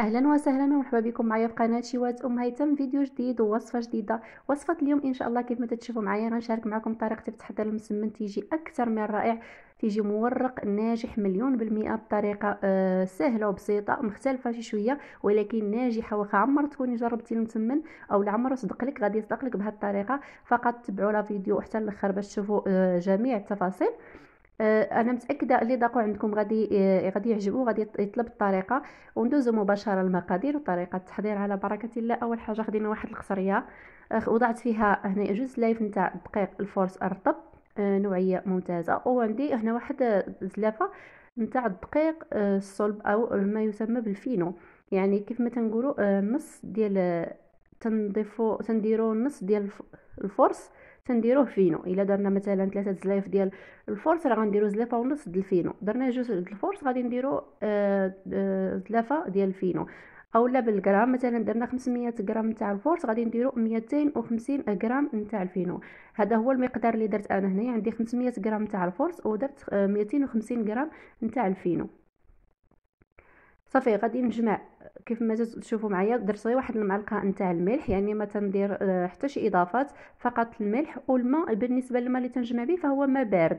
اهلا وسهلا ومرحبا بكم معايا في قناه شوات ام هيثم فيديو جديد ووصفه جديده وصفه اليوم ان شاء الله كيف ما تتشوفوا معايا غنشارك معكم طريقه تحضير المسمن تيجي اكثر من رائع تيجي مورق ناجح مليون بالمئة بطريقة آه سهلة وبسيطة مختلفة شي شوية ولكن ناجحة واخا عمر تكوني جربتي المسمن او العمر صدق لك غادي يصدق لك بهذه الطريقة فقط تبعوا لا فيديو حتى الاخر باش تشوفوا آه جميع التفاصيل آه، انا متاكده اللي ذاقوا عندكم غادي آه، غادي يعجبو غادي يطلب الطريقه وندوزو مباشره للمقادير وطريقه التحضير على بركه الله اول حاجه خدينا واحد القصريه آه، وضعت فيها هنا جوج سلايف نتاع دقيق الفورس الرطب نوعيه ممتازه وعندي هنا واحد زلافه نتاع الدقيق الصلب او ما يسمى بالفينو يعني كيف ما تنقولوا نص ديال تنضيفو تنديرو نص ديال الفورس تنديروه فينو الا درنا مثلا ثلاثه زلايف ديال الفورس راه غنديرو زلافه ونص ديال الفينو درنا جوج ديال الفورس غادي نديرو آه، آه، زلافه ديال الفينو اولا بالجرام مثلا درنا 500 غرام نتاع الفورس غادي نديرو 250 غرام نتاع الفينو هذا هو المقدار اللي درت انا هنايا عندي 500 غرام نتاع الفورس ودرت 250 آه، غرام نتاع الفينو صافي غادي نجمع كيف ما تشوفوا معايا درت غير واحد المعلقه نتاع الملح يعني ما تندير آه، حتى شي اضافات فقط الملح والماء بالنسبه للماء اللي تنجمع به فهو ما بارد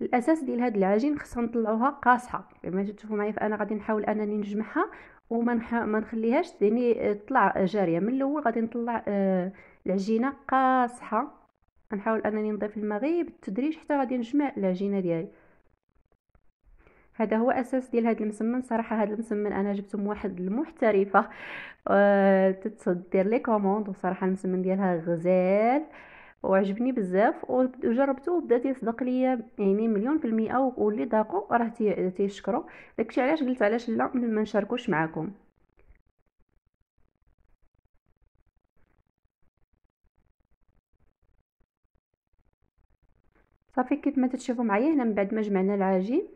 الاساس ديال هاد العجين خصنا نطلعوها قاصحه كما تشوفوا معايا فانا غادي نحاول انني نجمعها وما ما نخليهاش يعني آه، تطلع جاريه من الاول غادي نطلع آه، العجينه قاصحه نحاول انني نضيف الماء غير بالتدريج حتى غادي نجمع العجينه ديالي هذا هو اساس ديال هذا المسمن صراحه هذا المسمن انا جبته من واحد المحترفه أه تتصدر لي كوموند وصراحه المسمن ديالها غزال وعجبني بزاف وجربته وبدا تيصدق ليا يعني مليون في المئه واللي ذاقو راه تيشكروا داكشي علاش قلت علاش لا ما نشاركوش معاكم صافي كيف ما تتشوفوا معايا هنا من بعد ما جمعنا العجين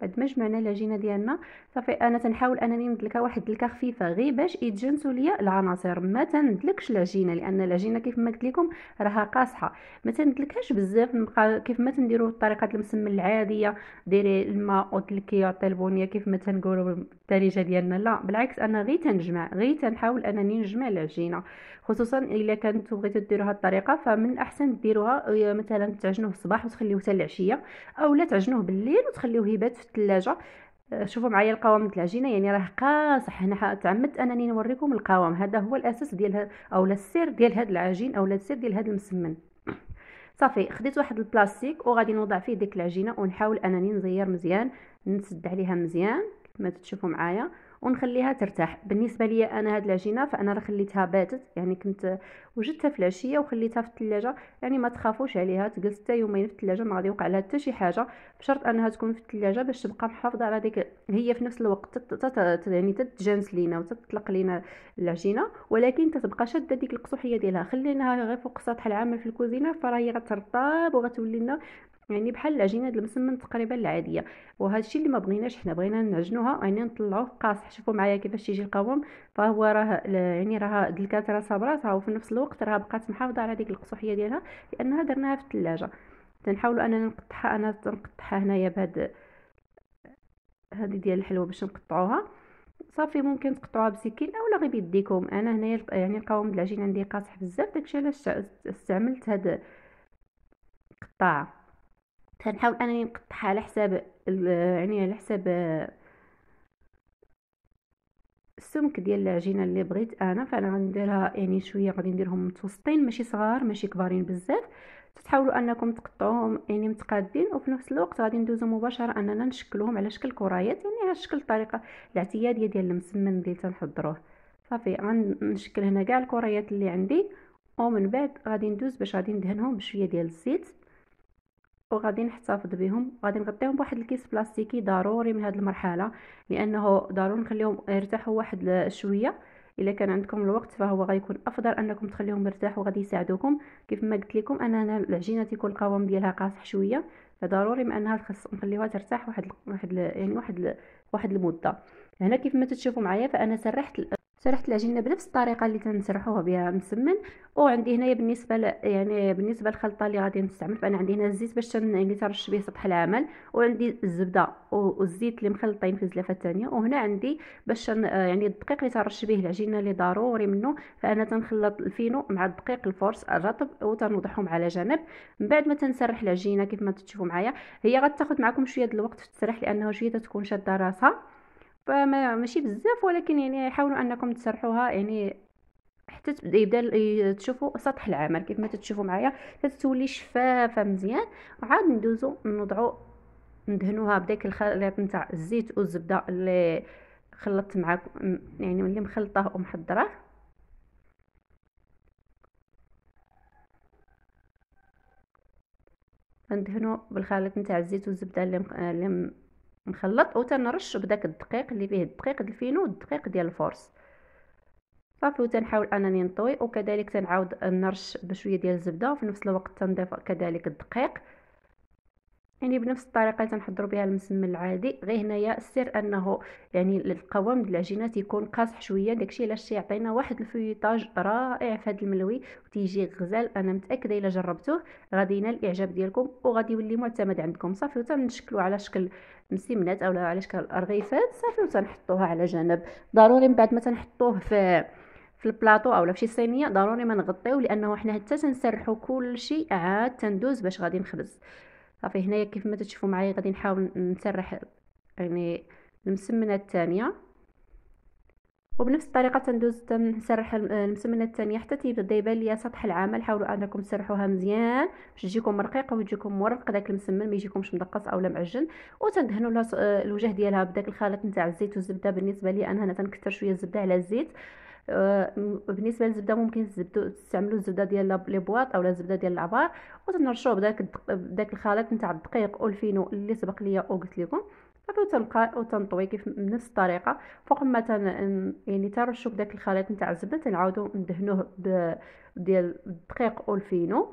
بعد ما جمعنا العجينه ديالنا صافي انا تنحاول انني ندلكها واحد الدلكه خفيفه غير باش يتجانسوا ليا العناصر ما تندلكش العجينه لان العجينه كيف ما قلت لكم راها قاصحه ما تندلكهاش بزاف نبقى كيف ما تنديروا الطريقه المسمن العاديه ديري الماء وتلكي عطي البونيه كيف ما تنقولوا الدارجه ديالنا لا بالعكس انا غير تنجمع غير تنحاول انني نجمع العجينه خصوصا الا كانت بغيتو ديروا هاد الطريقه فمن الاحسن ديروها مثلا تعجنوه الصباح وتخليوه حتى العشيه اولا تعجنوه بالليل وتخليوه يبات الثلاجه آه، شوفوا معايا القوام العجينه يعني راه قاصح هنا تعمدت انني نوريكم القوام هذا هو الاساس ديال او السر ديال هذا العجين او السر ديال هذا المسمن صافي خديت واحد البلاستيك وغادي نوضع فيه ديك العجينه ونحاول انني نزير مزيان نسد عليها مزيان كما تشوفوا معايا ونخليها ترتاح بالنسبه ليا انا هاد العجينه فانا راه خليتها باتت يعني كنت وجدتها في العشيه وخليتها في الثلاجه يعني ما تخافوش عليها تجلس حتى يومين في الثلاجه ما غادي يوقع لها حتى شي حاجه بشرط انها تكون في الثلاجه باش تبقى محافظه على ديك هي في نفس الوقت تت يعني تتجانس لينا وتطلق لينا العجينه ولكن تتبقى شاده ديك القصوحيه ديالها خليناها غير فوق سطح العمل في الكوزينه فراهي غترطاب غترطب وغتولي لنا يعني بحال العجينه ديال المسمن تقريبا العاديه وهذا الشيء اللي ما بغيناش حنا بغينا نعجنوها يعني نطلعوه قاصح شوفوا معايا كيفاش يجي القوام فهو راه يعني راه الكات راه صابراتها وفي نفس الوقت راه بقات محافظه على ديك القصوحيه ديالها لانها درناها في الثلاجه تنحاولوا اننا نقطعها انا تنقطعها هنايا بهاد هذه ديال الحلوه باش نقطعوها صافي ممكن تقطعوها بسكين اولا غير بيديكم انا هنايا يعني القوام العجينة عندي قاصح بزاف داكشي علاش استعملت هاد القطاعه كنحاول انني نقطعها على حساب يعني على حساب السمك ديال العجينه اللي بغيت انا فانا غنديرها يعني شويه غادي نديرهم متوسطين ماشي صغار ماشي كبارين بزاف تحاولوا انكم تقطعوهم يعني متقادين وفي نفس الوقت غادي ندوزو مباشره اننا نشكلوهم على شكل كرايات يعني على شكل الطريقه الاعتياديه ديال المسمن اللي تنحضروه صافي غنشكل هنا كاع الكريات اللي عندي ومن بعد غادي ندوز باش غادي ندهنهم بشويه ديال الزيت وغادي نحتفظ بهم غادي نغطيهم بواحد الكيس بلاستيكي ضروري من هذه المرحله لانه ضروري نخليهم يرتاحوا واحد شويه الا كان عندكم الوقت فهو غيكون افضل انكم تخليهم يرتاحوا غادي يساعدوكم كيف ما قلت لكم انا العجينه تيكون القوام ديالها قاصح شويه فضروري من انها خص نخليوها ترتاح واحد واحد يعني واحد واحد المده هنا كيف ما تشوفوا معايا فانا سرحت شرحت العجينه بنفس الطريقه اللي تنسرحوها بها مسمن وعندي هنايا بالنسبه ل... يعني بالنسبه للخلطه اللي غادي نستعمل فانا عندي هنا الزيت باش تن... يعني ترش به سطح العمل وعندي الزبده والزيت اللي مخلطين في الزلافه الثانيه وهنا عندي باش تن... يعني الدقيق اللي ترش به العجينه اللي ضروري منه فانا تنخلط الفينو مع الدقيق الفورس الرطب وتنوضعهم على جنب من بعد ما تنسرح العجينه كيف ما تشوفوا معايا هي غتاخذ معكم شويه الوقت في التسريح لانه شويه تكون شاده راسها ماشي بزاف ولكن يعني حاولوا انكم تسرحوها يعني حتى يبدا تشوفوا سطح العمل كيف ما تتشوفوا معايا تتولي شفافه مزيان وعاد ندوزو نوضعوا ندهنوها بداك الخليط نتاع الزيت والزبده اللي خلطت معاكم يعني اللي مخلطاه ومحضراه ندهنو بالخليط نتاع الزيت والزبده اللي نخلط تنرش بداك الدقيق اللي فيه الدقيق الفينو والدقيق ديال الفورس صافي وتنحاول انني نطوي وكذلك تنعاود نرش بشويه ديال الزبده وفي نفس الوقت تنضيف كذلك الدقيق يعني بنفس الطريقه تنحضروا بها المسمن العادي غير هنايا السر انه يعني القوام ديال العجينه تيكون قاصح شويه داكشي علاش تيعطينا واحد الفيوتاج رائع في هذا الملوي وتيجي غزال انا متاكده الا جربتوه غادي ينال الاعجاب ديالكم وغادي يولي معتمد عندكم صافي وتنشكلو على شكل مسمنات اولا على شكل رغيفات صافي وتنحطوها على جنب ضروري من بعد ما تنحطوه في في البلاطو اولا فشي صينيه ضروري ما نغطيو لانه حنا حتى تنسرحو كلشي عاد تندوز باش غادي نخبز صافي هنايا كيف ما تشوفوا معايا غادي نحاول نسرح يعني المسمنه الثانيه وبنفس الطريقه تندوز تنسرح المسمنه الثانيه حتى تيبدا يبان ليا سطح العمل حاولوا انكم تسرحوها مزيان باش تجيكم رقيقه ويجيكم مرق داك المسمن ما يجيكمش مدقص اولا معجن وتدهنوا الوجه ديالها بداك الخليط نتاع الزيت والزبده بالنسبه لي انا هنا تنكثر شويه الزبده على الزيت آه، بالنسبه للزبده ممكن تستعملوا الزبده ديال لي بواط اولا الزبده ديال العبار وتنرشوا بداك داك الخليط نتاع الدقيق والفينو اللي سبق ليا وقلت لكم صافي وتنبقى وتنطوي كيف بنفس الطريقه فوق ما تن يعني ترشوا بداك الخليط نتاع الزبده تنعاودوا ندهنوه ب ديال الدقيق والفينو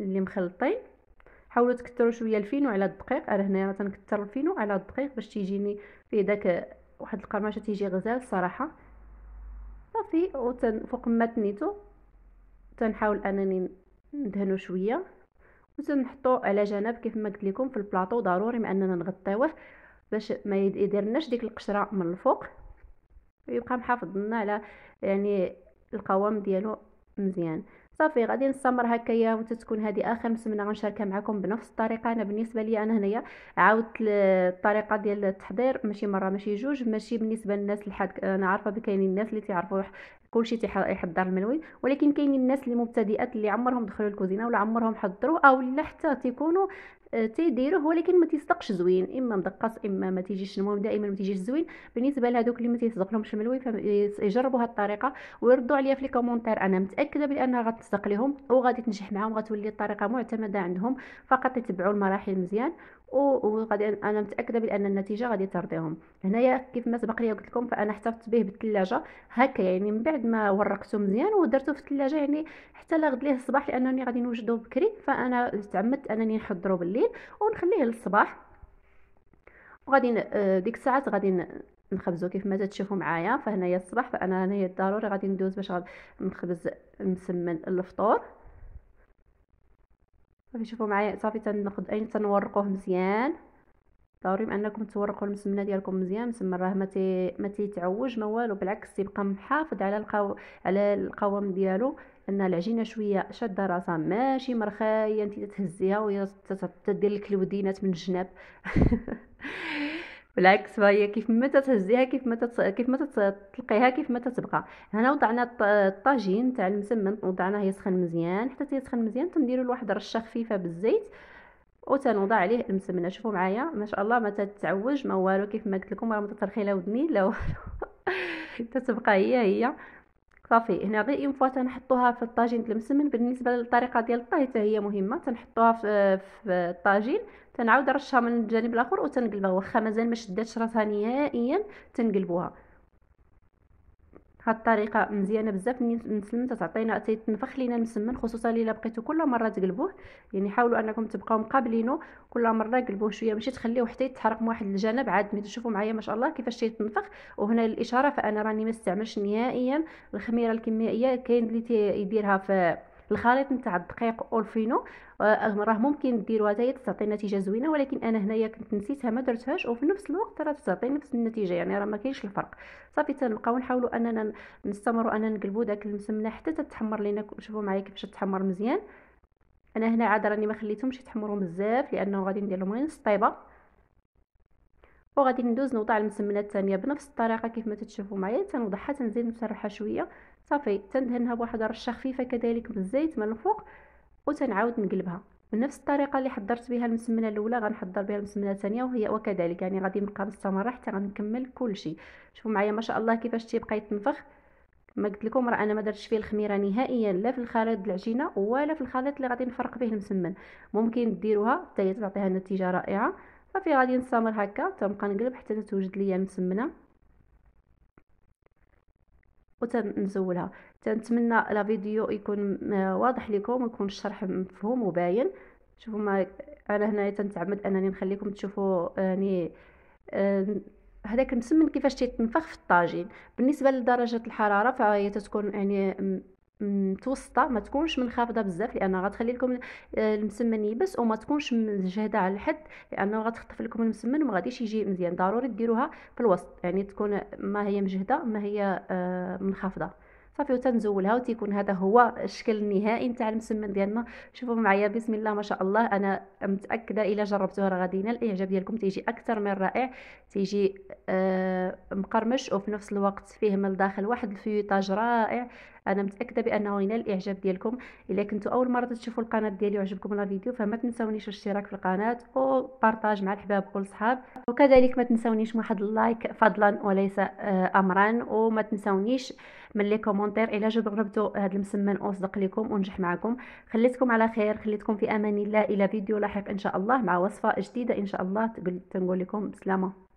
اللي مخلطين حاولوا تكثروا شويه الفينو على الدقيق انا هنايا تنكثر الفينو على الدقيق باش تيجيني فيه داك واحد القرمشه تيجي غزال صراحه صافي وتن فوق ما تنيتو تنحاول انني ندهنو شويه وتنحطو على جنب كيف ما قلت لكم في البلاطو ضروري ما اننا نغطيوه باش ما يديرناش ديك القشره من الفوق ويبقى محافظ لنا على يعني القوام ديالو مزيان صافي غادي نستمر هكايا وتتكون هذه اخر مسمنه غنشاركها معكم بنفس الطريقه انا بالنسبه لي انا هنايا عاودت الطريقه ديال التحضير ماشي مره ماشي جوج ماشي بالنسبه للناس الحاد انا عارفه بكاينين الناس اللي تيعرفوا كلشي تيحضر الملوي ولكن كاينين الناس اللي مبتدئات اللي عمرهم دخلوا الكوزينه ولا عمرهم حضروه او لا حتى تيكونوا آه، تيديروه ولكن ما تيصدقش زوين اما مدقص اما ما تيجيش المهم دائما ما تيجيش زوين بالنسبه لهذوك اللي ما تيصدق لهمش الملوي فيجربوا هذه الطريقه ويردوا عليا في الكومونتير انا متاكده بانها غتصدق لهم وغادي تنجح معاهم غتولي الطريقه معتمده عندهم فقط يتبعوا المراحل مزيان وغادي انا متاكده بان النتيجه غادي ترضيهم هنايا كيف ما سبق لي قلت لكم فانا احتفظت به بالثلاجه هكا يعني من بعد ما ورقته مزيان ودرته في الثلاجه يعني حتى لغد ليه الصباح لانني غادي نوجدو بكري فانا تعمدت انني نحضرو بالليل ونخليه للصباح وغادي آه، ديك الساعات غادي نخبزو كيف ما تشوفوا معايا فهنايا الصباح فانا هنايا ضروري غادي ندوز باش نخبز مسمن الفطور صافي شوفوا معايا صافي تناخد اين تنورقوه مزيان ضروري انكم تورقوا المسمنه ديالكم مزيان المسمن راه ما تي ما تيتعوج ما والو بالعكس تيبقى محافظ على القو... على القوام ديالو لان العجينه شويه شاده راسها ماشي مرخايه انت تهزيها وهي تدير لك الودينات من الجناب بالعكس فهي كيف ما تهزيها كيف ما تتص... كيف ما تلقيها كيف ما تتبقى هنا وضعنا الطاجين تاع المسمن وضعناه يسخن مزيان حتى تيسخن مزيان تنديروا لواحد رشه خفيفه بالزيت وتنوضع عليه المسمنه شوفوا معايا ما شاء الله ما تتعوج ما والو كيف ما قلت لكم راه ما تترخي لا ودني لا والو تتبقى هي هي صافي هنا غير اون فوا تنحطوها في الطاجين ديال المسمن بالنسبه للطريقه ديال الطهي حتى هي مهمه تنحطوها في, في الطاجين تنعاود نرشها من الجانب الاخر وتنقلبها واخا مازال ما شداتش راسها نهائيا تنقلبوها هاد الطريقه مزيانه بزاف نسلم تعطينا تيتنفخ لينا المسمن خصوصا الا بقيتو كل مره تقلبوه يعني حاولوا انكم تبقاو مقابلينو كل مره قلبوه شويه ماشي تخليوه حتى يتحرق من واحد الجانب عاد ملي تشوفوا معايا ما شاء الله كيفاش تيتنفخ وهنا الاشاره فانا راني ما استعملش نهائيا الخميره الكيميائيه كاين اللي تيديرها في الخليط نتاع الدقيق اولفينو آه، راه ممكن ديروها حتى هي تعطي نتيجه زوينه ولكن انا هنايا كنت نسيتها ما درتهاش وفي نفس الوقت راه تعطي نفس النتيجه يعني راه ما كاينش الفرق صافي تنبقاو نحاولوا اننا نستمروا اننا نقلبوا داك المسمنه حتى تتحمر لينا شوفوا معايا كيفاش تتحمر مزيان انا هنا عاد راني ما خليتهمش يتحمروا بزاف لانه غادي ندير لهم غير طيبه وغادي ندوز نوضع المسمنه الثانيه بنفس الطريقه كيف ما تتشوفوا معايا تنوضعها تنزيد نسرحها شويه صافي تندهنها بواحد الرشه خفيفه كذلك بالزيت من الفوق وتنعاود نقلبها بنفس الطريقه اللي حضرت بها المسمنه الاولى غنحضر بها المسمنه الثانيه وهي وكذلك يعني غادي نبقى مستمره حتى غنكمل كل شيء شوفوا معايا ما شاء الله كيفاش تيبقى يتنفخ كما قلت لكم راه انا ما درتش فيه الخميره نهائيا لا في الخليط العجينه ولا في الخليط اللي غادي نفرق به المسمن ممكن ديروها حتى تعطيها نتيجه رائعه صافي غادي نستمر هكا تنبقى نقلب حتى تتوجد ليا المسمنه وتنزولها تنتمنى لا فيديو يكون واضح لكم ويكون الشرح مفهوم وباين شوفوا ما انا هنايا تنتعمد انني نخليكم تشوفوا يعني هذاك المسمن كيفاش تيتنفخ في الطاجين بالنسبه لدرجه الحراره فهي تتكون يعني متوسطه ما تكونش منخفضه بزاف لان غتخلي لكم آه، المسمن يبس وما تكونش مجهده على الحد لانه غتخطف لكم المسمن وما غاديش يجي مزيان ضروري ديروها في الوسط يعني تكون ما هي مجهده ما هي آه، منخفضه صافي وتنزولها وتيكون هذا هو الشكل النهائي نتاع المسمن ديالنا شوفوا معايا بسم الله ما شاء الله انا متاكده الا جربتوها راه غادي ينال الاعجاب ديالكم تيجي اكثر من رائع تيجي آه مقرمش وفي نفس الوقت فيه من الداخل واحد الفيوتاج رائع انا متاكده بانه ينال الاعجاب ديالكم الا كنتوا اول مره تشوفوا القناه ديالي وعجبكم لا فيديو فما تنساونيش الاشتراك في القناه وبارطاج مع الحباب والصحاب وكذلك ما تنساونيش واحد اللايك فضلا وليس آه، امرا وما تنساونيش من لي كومونتير الا جربتوا هذا المسمن اصدق لكم ونجح معكم خليتكم على خير خليتكم في امان الله الى فيديو لاحق ان شاء الله مع وصفه جديده ان شاء الله تنقول لكم بسلامه